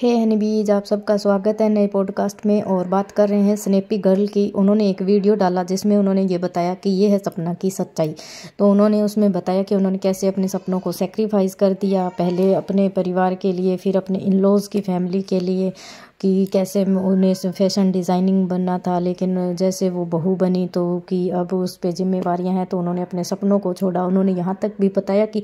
हे hey, honeybees आप सबका स्वागत है नए पॉडकास्ट में और बात कर रहे हैं स्नेपी गर्ल की उन्होंने एक वीडियो डाला जिसमें उन्होंने ये बताया कि ये है सपना की सच्चाई तो उन्होंने उसमें बताया कि उन्होंने कैसे अपने सपनों को सेक्रीफाइस कर दिया पहले अपने परिवार के लिए फिर अपने इन लॉज़ की फैमिली के लिए कि कैसे उन्हें फैशन डिज़ाइनिंग बनना था लेकिन जैसे वो बहू बनी तो कि अब उस पर जिम्मेवारियाँ हैं तो उन्होंने अपने सपनों को छोड़ा उन्होंने यहाँ तक भी बताया कि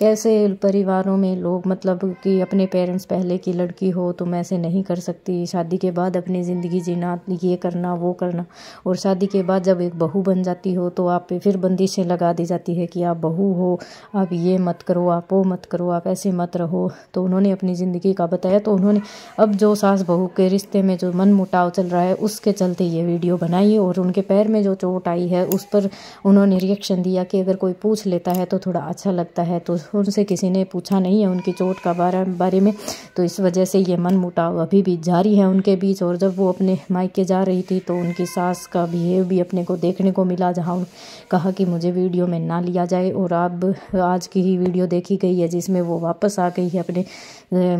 कैसे परिवारों में लोग मतलब कि अपने पेरेंट्स पहले की लड़की हो तुम तो ऐसे नहीं कर सकती शादी के बाद अपनी ज़िंदगी जीना ये करना वो करना और शादी के बाद जब एक बहू बन जाती हो तो आप पे फिर बंदिशें लगा दी जाती है कि आप बहू हो आप ये मत करो आप वो मत करो आप ऐसे मत रहो तो उन्होंने अपनी ज़िंदगी का बताया तो उन्होंने अब जो सास बहू बहू के रिश्ते में जो मन मुटाव चल रहा है उसके चलते ये वीडियो बनाई और उनके पैर में जो चोट आई है उस पर उन्होंने रिएक्शन दिया कि अगर कोई पूछ लेता है तो थोड़ा अच्छा लगता है तो उनसे किसी ने पूछा नहीं है उनकी चोट का बारे बारे में तो इस वजह से ये मन मुटाव अभी भी जारी है उनके बीच और जब वो अपने मायके जा रही थी तो उनकी सास का बिहेव भी अपने को देखने को मिला जहाँ कहा कि मुझे वीडियो में ना लिया जाए और अब आज की ही वीडियो देखी गई है जिसमें वो वापस आ गई है अपने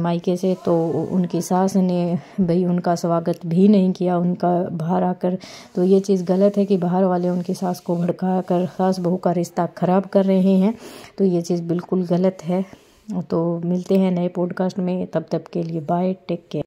मायके से तो उनकी सास ने भाई उनका स्वागत भी नहीं किया उनका बाहर आकर तो ये चीज़ गलत है कि बाहर वाले उनकी सास को भड़का कर सास बहू का रिश्ता ख़राब कर रहे हैं तो ये चीज़ बिल्कुल गलत है तो मिलते हैं नए पॉडकास्ट में तब तक के लिए बाय टेक केयर